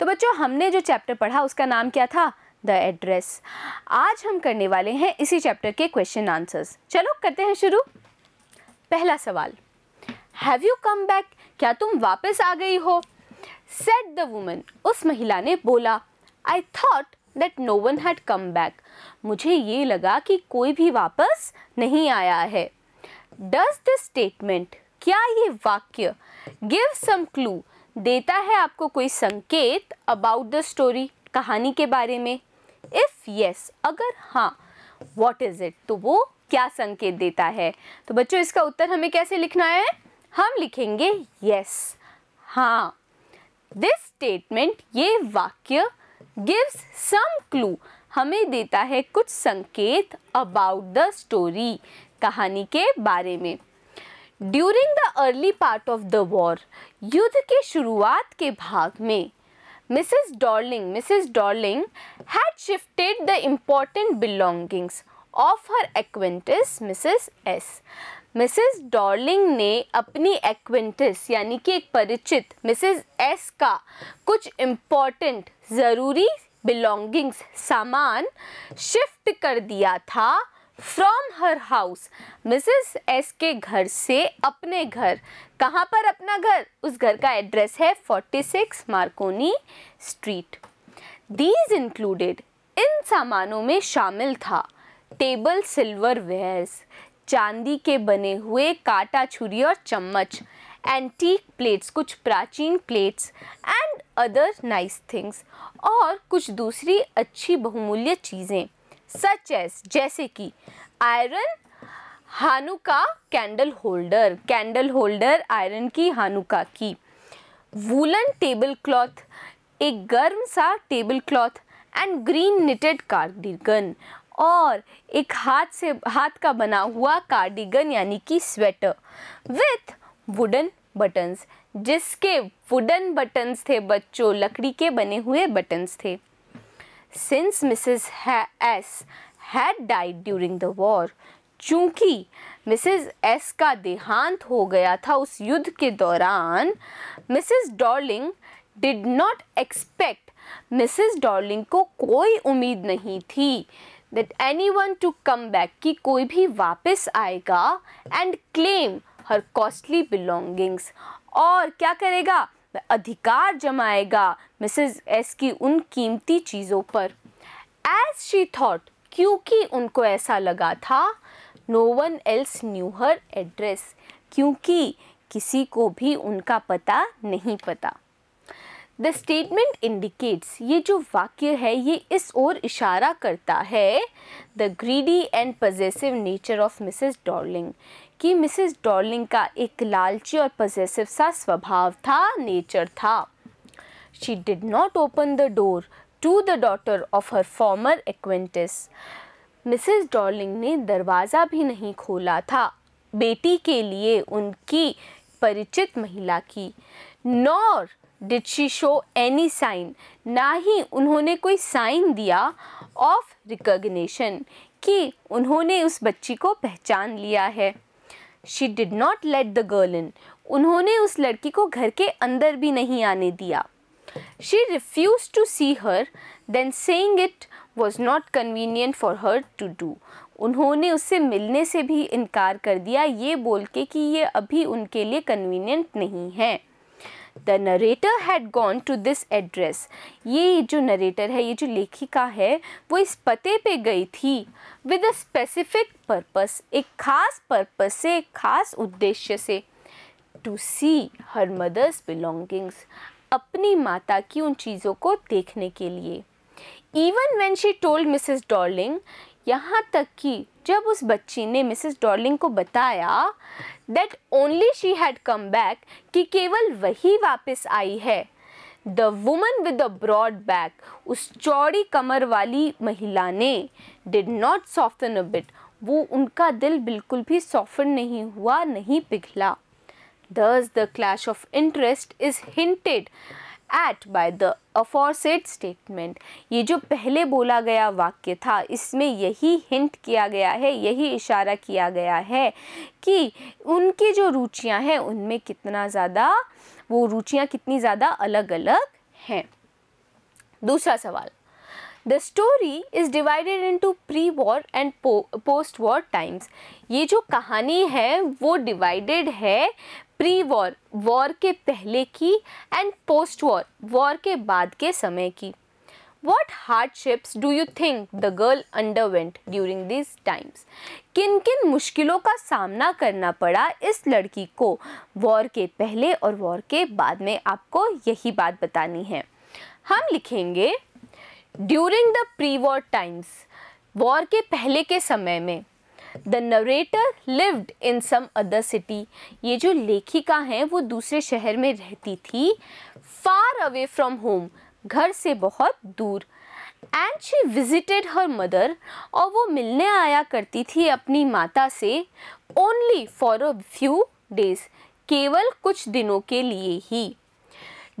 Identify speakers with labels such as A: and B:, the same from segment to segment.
A: तो बच्चों हमने जो चैप्टर पढ़ा उसका नाम क्या था द एड्रेस आज हम करने वाले हैं इसी चैप्टर के क्वेश्चन आंसर्स चलो करते हैं शुरू पहला सवाल हैव यू कम बैक क्या तुम वापस आ गई हो सेट द वुमन उस महिला ने बोला I thought that no one had come back मुझे ये लगा कि कोई भी वापस नहीं आया है डज दिस स्टेटमेंट क्या ये वाक्य गिव सम क्लू देता है आपको कोई संकेत अबाउट द स्टोरी कहानी के बारे में इफ़ यस अगर हाँ वॉट इज़ इट तो वो क्या संकेत देता है तो बच्चों इसका उत्तर हमें कैसे लिखना है हम लिखेंगे यस हाँ दिस स्टेटमेंट ये वाक्य गिव्स सम क्लू हमें देता है कुछ संकेत अबाउट द स्टोरी कहानी के बारे में during the early part of the war युद्ध के शुरुआत के भाग में Mrs Dorling Mrs Dorling had shifted the important belongings of her acquaintance Mrs S Mrs Dorling ने अपनी एक्वेंटिस यानी कि एक परिचित मिसेस एस का कुछ इम्पॉर्टेंट ज़रूरी बिलोंगिंग्स सामान शिफ्ट कर दिया था from her house Mrs S के घर से अपने घर कहाँ पर अपना घर उस घर का एड्रेस है 46 मार्कोनी स्ट्रीट दीज इंक्लूडेड इन सामानों में शामिल था टेबल सिल्वर वेयर्स चांदी के बने हुए कांटा छुरी और चम्मच एंटीक प्लेट्स कुछ प्राचीन plates and other nice things और कुछ दूसरी अच्छी बहुमूल्य चीज़ें सच एस जैसे कि iron Hanukkah candle holder candle holder iron की हानुका की वूलन टेबल क्लॉथ एक गर्म सा table cloth and green knitted cardigan और एक हाथ से हाथ का बना हुआ कार्डिगन यानी कि स्वेटर विथ वुडन बटन्स जिसके वुडन बटन्स थे बच्चों लकड़ी के बने हुए बटन्स थे since Mrs S had died during the war चूँकि मिसेस एस का देहांत हो गया था उस युद्ध के दौरान Mrs Dorling did not expect Mrs Dorling को कोई उम्मीद नहीं थी that anyone to come back कि कोई भी वापस आएगा and claim her costly belongings और क्या करेगा वह अधिकार जमाएगा मिसेस एस की उन कीमती चीज़ों पर एज शी थॉट क्योंकि उनको ऐसा लगा था no one else knew her address क्योंकि किसी को भी उनका पता नहीं पता द स्टेटमेंट इंडिकेट्स ये जो वाक्य है ये इस ओर इशारा करता है the greedy and possessive nature of Mrs Dorling कि मिसेस डॉर्लिंग का एक लालची और पजेसिव सा स्वभाव था नेचर था she did not open the door to the daughter of her former acquaintance Mrs Dorling ने दरवाज़ा भी नहीं खोला था बेटी के लिए उनकी परिचित महिला की nor did she show any sign ना ही उन्होंने कोई साइन दिया ऑफ रिकग्निशन कि उन्होंने उस बच्ची को पहचान लिया है she did not let the girl in उन्होंने उस लड़की को घर के अंदर भी नहीं आने दिया she refuse to see her then saying it was not convenient for her to do उन्होंने उससे मिलने से भी इनकार कर दिया ये बोल के कि ये अभी उनके लिए कन्वीनियंट नहीं है the narrator had gone to this address ये जो नरेटर है ये जो लेखिका है वो इस पते पे गई थी विद अ स्पेसिफिक पर्पस एक खास पर्पस से एक खास उद्देश्य से to see her mother's belongings अपनी माता की उन चीज़ों को देखने के लिए even when she told Mrs Dorling यहाँ तक कि जब उस बच्ची ने मिसेस डॉर्लिंग को बताया that only she had come back कि केवल वही वापस आई है the woman with a broad back उस चौड़ी कमर वाली महिला ने did not soften a bit वो उनका दिल बिल्कुल भी सॉफ्ट नहीं हुआ नहीं पिघला thus the clash of interest is hinted at by the aforesaid statement ये जो पहले बोला गया वाक्य था इसमें यही हिंट किया गया है यही इशारा किया गया है कि उनकी जो रुचियां हैं उनमें कितना ज़्यादा वो रुचियां कितनी ज़्यादा अलग अलग हैं दूसरा सवाल the story is divided into pre war and post war times ये जो कहानी है वो डिवाइडेड है प्री वॉर वॉर के पहले की एंड पोस्ट वॉर वॉर के बाद के समय की what hardships do you think the girl underwent during this times किन किन मुश्किलों का सामना करना पड़ा इस लड़की को वॉर के पहले और वॉर के बाद में आपको यही बात बतानी है हम लिखेंगे during the pre war times war के पहले के समय में the narrator lived in some other city ये जो लेखिका हैं वो दूसरे शहर में रहती थी फार अवे फ्रॉम होम घर से बहुत दूर and she visited her mother और वो मिलने आया करती थी अपनी माता से only for a few days केवल कुछ दिनों के लिए ही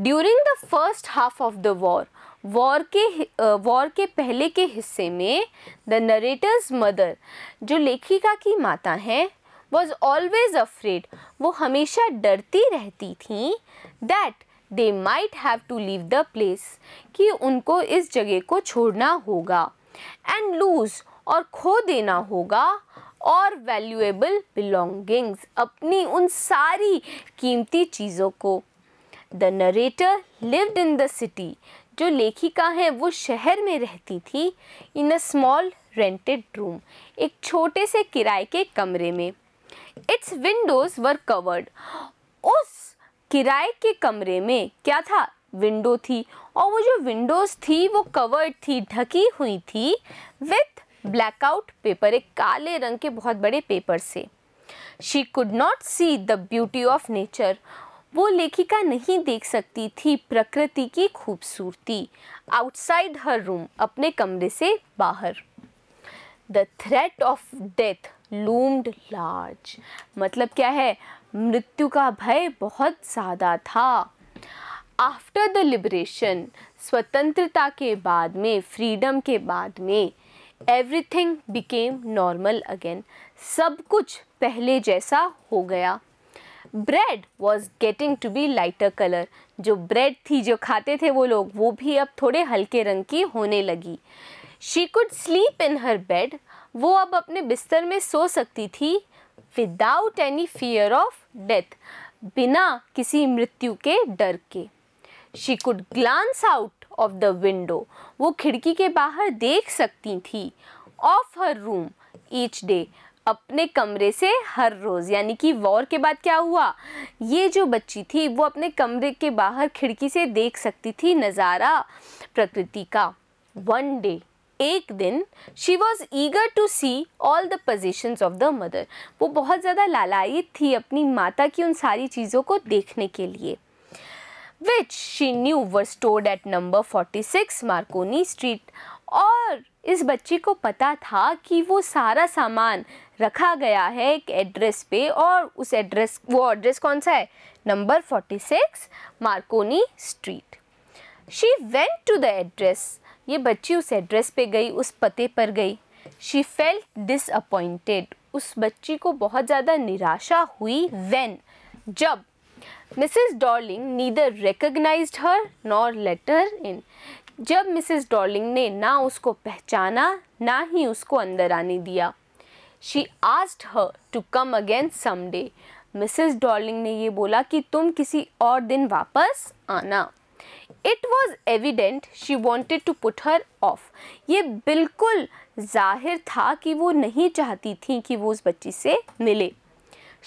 A: during the first half of the war war के वॉर के पहले के हिस्से में द नरेटर्स मदर जो लेखिका की माता हैं वॉज ऑलवेज अफ्रेड वो हमेशा डरती रहती थी that they might have to leave the place कि उनको इस जगह को छोड़ना होगा एंड लूज और खो देना होगा और वैल्यूएबल बिलोंगिंग्स अपनी उन सारी कीमती चीज़ों को the narrator lived in the city जो लेखिका हैं वो शहर में रहती थी in a small rented room एक छोटे से किराए के कमरे में इट्स विंडोज़ वर कवर्ड उस किराए के कमरे में क्या था विंडो थी और वो जो विंडोज़ थी वो कवर्ड थी ढकी हुई थी विथ ब्लैकआउट पेपर एक काले रंग के बहुत बड़े पेपर से she could not see the beauty of nature वो लेखिका नहीं देख सकती थी प्रकृति की खूबसूरती आउटसाइड हर रूम अपने कमरे से बाहर the threat of death loomed large मतलब क्या है मृत्यु का भय बहुत ज़्यादा था आफ्टर द लिबरेशन स्वतंत्रता के बाद में फ्रीडम के बाद में एवरीथिंग बिकेम नॉर्मल अगेन सब कुछ पहले जैसा हो गया bread was getting to be lighter colour जो ब्रेड थी जो खाते थे वो लोग वो भी अब थोड़े हल्के रंग की होने लगी she could sleep in her bed वो अब अपने बिस्तर में सो सकती थी without any fear of death बिना किसी मृत्यु के डर के she could glance out of the window वो खिड़की के बाहर देख सकती थी of her room each day अपने कमरे से हर रोज़ यानी कि वॉर के बाद क्या हुआ ये जो बच्ची थी वो अपने कमरे के बाहर खिड़की से देख सकती थी नज़ारा प्रकृति का वन डे एक दिन she was eager to see all the position of the mother वो बहुत ज़्यादा लालायित थी अपनी माता की उन सारी चीज़ों को देखने के लिए which she knew were stored at number forty six Marconi street और इस बच्ची को पता था कि वो सारा सामान रखा गया है एक एड्रेस पे और उस एड्रेस वो एड्रेस कौन सा है number 46 Marconi street she went to the address ये बच्ची उस एड्रेस पे गई उस पते पर गई शी फेल्ट डिसअपॉइंटेड उस बच्ची को बहुत ज़्यादा निराशा हुई वेन जब Mrs Dorling neither recognise her nor let her in जब मिसेस डॉर्लिंग ने ना उसको पहचाना ना ही उसको अंदर आने दिया she asked her to come again someday Mrs Dolling ने ये बोला कि तुम किसी और दिन वापस आना it was evident she wanted to put her off ये बिल्कुल जाहिर था कि वो नहीं चाहती थी कि वो उस बच्ची से मिले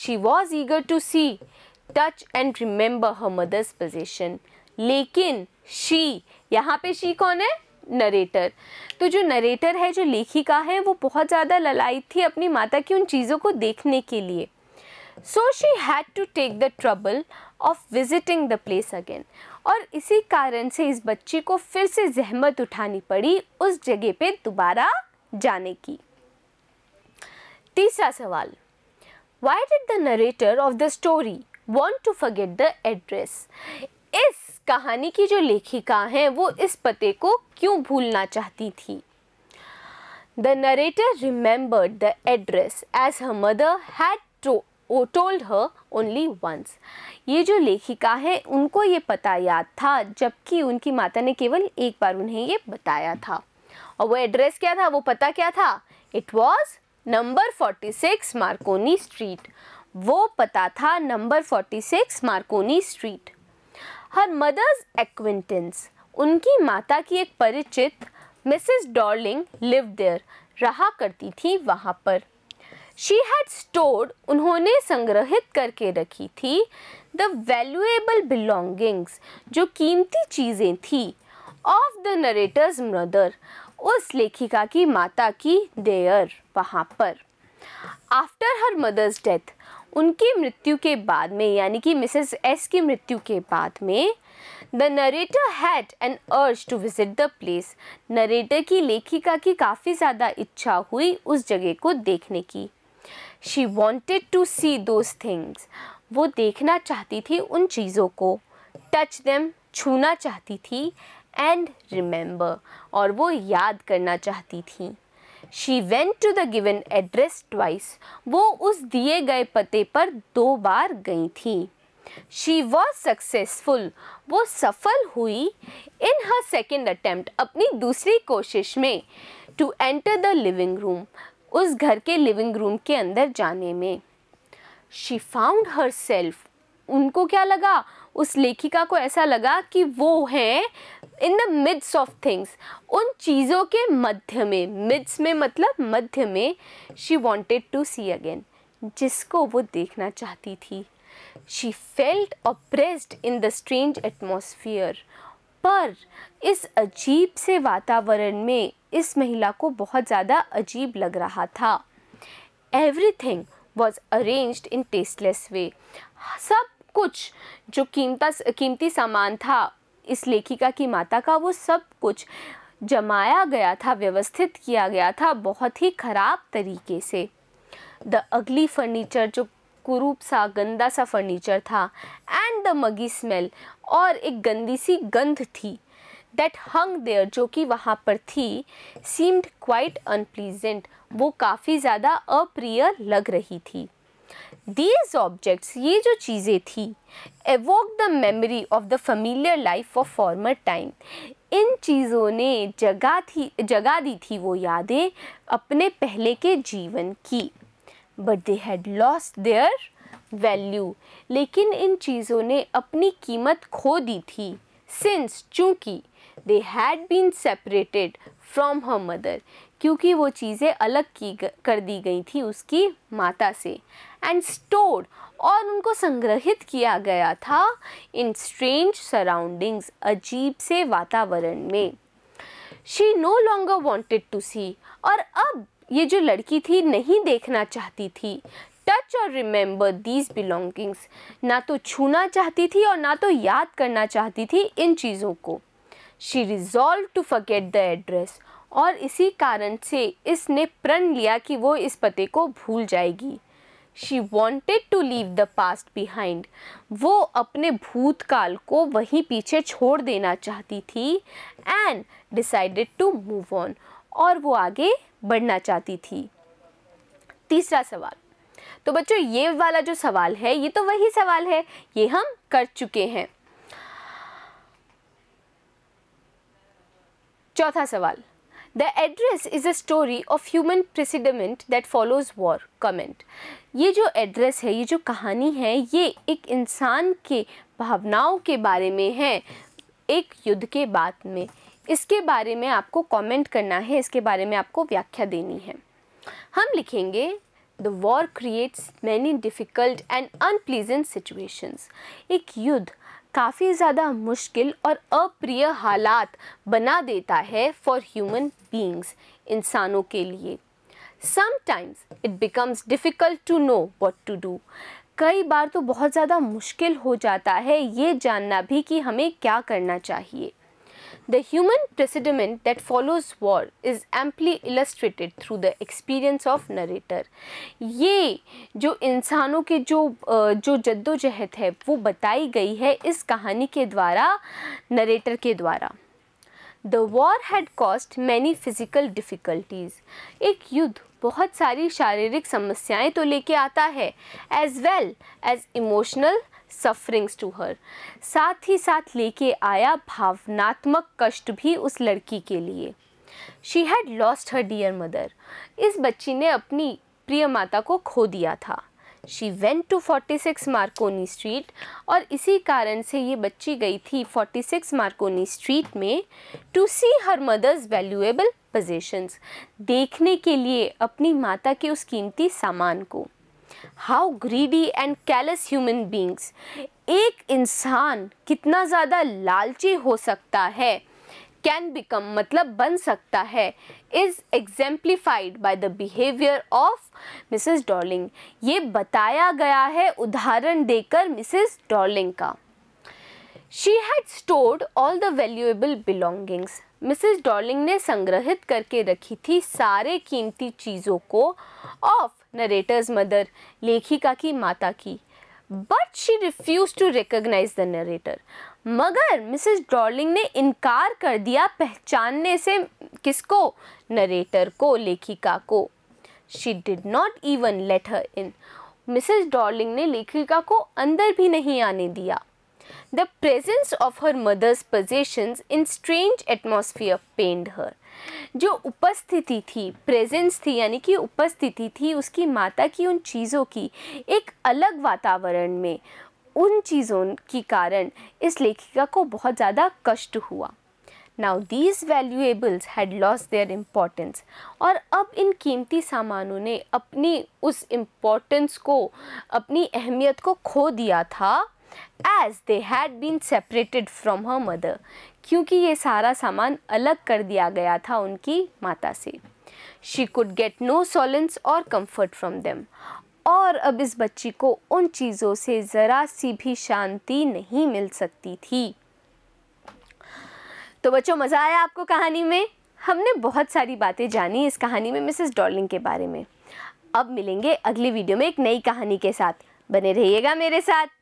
A: she was eager to see touch and remember her mother's position लेकिन शी यहाँ पे शी कौन है नरेटर तो जो नरेटर है जो लेखिका है वो बहुत ज़्यादा ललायत थी अपनी माता की उन चीज़ों को देखने के लिए so she had to take the trouble of visiting the place again और इसी कारण से इस बच्ची को फिर से जहमत उठानी पड़ी उस जगह पे दोबारा जाने की तीसरा सवाल why did the narrator of the story want to forget the address इस कहानी की जो लेखिका हैं वो इस पते को क्यों भूलना चाहती थी the narrator remembered the address as her mother had to told her only once ये जो लेखिका है उनको ये पता याद था जबकि उनकी माता ने केवल एक बार उन्हें ये बताया था और वो एड्रेस क्या था वो पता क्या था it was number forty six Marconi street वो पता था number forty six Marconi street her mother's acquaintance उनकी माता की एक परिचित मिसेस डॉर्लिंग लिव देयर रहा करती थी वहाँ पर शी हैड स्टोर्ड उन्होंने संग्रहित करके रखी थी द वैल्यूएबल बिलोंगिंग्स जो कीमती चीज़ें थी ऑफ द नरेटर्स मदर उस लेखिका की माता की देयर वहाँ पर आफ्टर हर मदर्स डेथ उनकी मृत्यु के बाद में यानी कि मिसेस एस की मृत्यु के बाद में the narrator had an urge to visit the place narrator की लेखिका की काफ़ी ज़्यादा इच्छा हुई उस जगह को देखने की she wanted to see those things वो देखना चाहती थी उन चीज़ों को टच देम छूना चाहती थी एंड रिमेंबर और वो याद करना चाहती थी she went to the given address twice वो उस दिए गए पते पर दो बार गई थी शी वॉज सक्सेसफुल वो सफल हुई इन हर सेकेंड अटैम्प्ट अपनी दूसरी कोशिश में to enter the living room उस घर के लिविंग रूम के अंदर जाने में शी फाउंड हर सेल्फ उनको क्या लगा उस लेखिका को ऐसा लगा कि वो हैं in the midst of things उन चीज़ों के मध्य में मिड्स में मतलब मध्य में she wanted to see again जिसको वो देखना चाहती थी she felt oppressed in the strange atmosphere पर इस अजीब से वातावरण में इस महिला को बहुत ज़्यादा अजीब लग रहा था everything was arranged in tasteless way सब कुछ जो कीमता कीमती सामान था इस लेखिका की माता का वो सब कुछ जमाया गया था व्यवस्थित किया गया था बहुत ही ख़राब तरीके से द अगली फर्नीचर जो कुरूप सा गंदा सा फर्नीचर था एंड द मगी स्मेल और एक गंदी सी गंध थी दैट हंग देयर जो कि वहाँ पर थी सीम्ड क्वाइट अनप्लीजेंट वो काफ़ी ज़्यादा अप्रिय लग रही थी दीज ऑब्जेक्ट्स ये जो चीज़ें थी evoke the memory of the familiar life of former time इन चीज़ों ने जगा थी जगा दी थी वो यादें अपने पहले के जीवन की but they had lost their value लेकिन इन चीज़ों ने अपनी कीमत खो दी थी सिंस चूँकि they had been separated from her mother क्योंकि वो चीज़ें अलग की कर दी गई थी उसकी माता से एंड स्टोर्ड और उनको संग्रहित किया गया था इन स्ट्रेंज सराउंडिंग्स अजीब से वातावरण में she no longer wanted to see और अब ये जो लड़की थी नहीं देखना चाहती थी टच और रिमेंबर दीज बिलोंगिंग्स ना तो छूना चाहती थी और ना तो याद करना चाहती थी इन चीज़ों को she resolve to forget the address और इसी कारण से इसने प्रण लिया कि वो इस पते को भूल जाएगी she wanted to leave the past behind वो अपने भूतकाल को वहीं पीछे छोड़ देना चाहती थी and decided to move on और वो आगे बढ़ना चाहती थी तीसरा सवाल तो बच्चों ये वाला जो सवाल है ये तो वही सवाल है ये हम कर चुके हैं चौथा सवाल the address is a story of human predicament that follows war comment ये जो एड्रेस है ये जो कहानी है ये एक इंसान के भावनाओं के बारे में है एक युद्ध के बाद में इसके बारे में आपको कमेंट करना है इसके बारे में आपको व्याख्या देनी है हम लिखेंगे the war creates many difficult and unpleasant situations एक युद्ध काफ़ी ज़्यादा मुश्किल और अप्रिय हालात बना देता है फॉर ह्यूमन बींग्स इंसानों के लिए sometimes it becomes difficult to know what to do कई बार तो बहुत ज़्यादा मुश्किल हो जाता है ये जानना भी कि हमें क्या करना चाहिए The human precedent that follows war is amply illustrated through the experience of narrator. ये जो इंसानों के जो जो जद्दोजहद है वो बताई गई है इस कहानी के द्वारा नरेटर के द्वारा The war had caused many physical difficulties. एक युद्ध बहुत सारी शारीरिक समस्याएं तो लेके आता है as well as emotional sufferings to her साथ ही साथ लेके आया भावनात्मक कष्ट भी उस लड़की के लिए she had lost her dear mother इस बच्ची ने अपनी प्रिय माता को खो दिया था she went to forty six Marconi street और इसी कारण से ये बच्ची गई थी फोर्टी सिक्स मार्कोनी स्ट्रीट में to see her mother's valuable positions देखने के लिए अपनी माता के उस कीमती सामान को how greedy and callous human beings एक इंसान कितना ज़्यादा लालची हो सकता है कैन बिकम मतलब बन सकता है is exemplified by the behaviour of Mrs Dolling ये बताया गया है उदाहरण देकर मिसेस डॉलिंग का she had stored all the valuable belongings Mrs Dolling ने संग्रहित करके रखी थी सारे कीमती चीज़ों को ऑफ नरेटर्स मदर लेखिका की माता की but she refuse to recognise the narrator मगर मिसेस डॉलिंग ने इनकार कर दिया पहचानने से किसको नरेटर को लेखिका को she did not even let her in Mrs Dolling ने लेखिका को अंदर भी नहीं आने दिया The presence of her mother's possessions in strange atmosphere pained her. जो उपस्थिति थी प्रेजेंस थी यानी कि उपस्थिति थी उसकी माता की उन चीज़ों की एक अलग वातावरण में उन चीज़ों के कारण इस लेखिका को बहुत ज़्यादा कष्ट हुआ now these valuables had loss their importance और अब इन कीमती सामानों ने अपनी उस इम्पोर्टेंस को अपनी अहमियत को खो दिया था as they had been separated from her mother क्योंकि ये सारा सामान अलग कर दिया गया था उनकी माता से she could get no solace और कम्फर्ट फ्रॉम देम और अब इस बच्ची को उन चीज़ों से ज़रा सी भी शांति नहीं मिल सकती थी तो बच्चों मज़ा आया आपको कहानी में हमने बहुत सारी बातें जानी इस कहानी में मिसेस डॉर्लिंग के बारे में अब मिलेंगे अगले वीडियो में एक नई कहानी के साथ बने रहिएगा मेरे साथ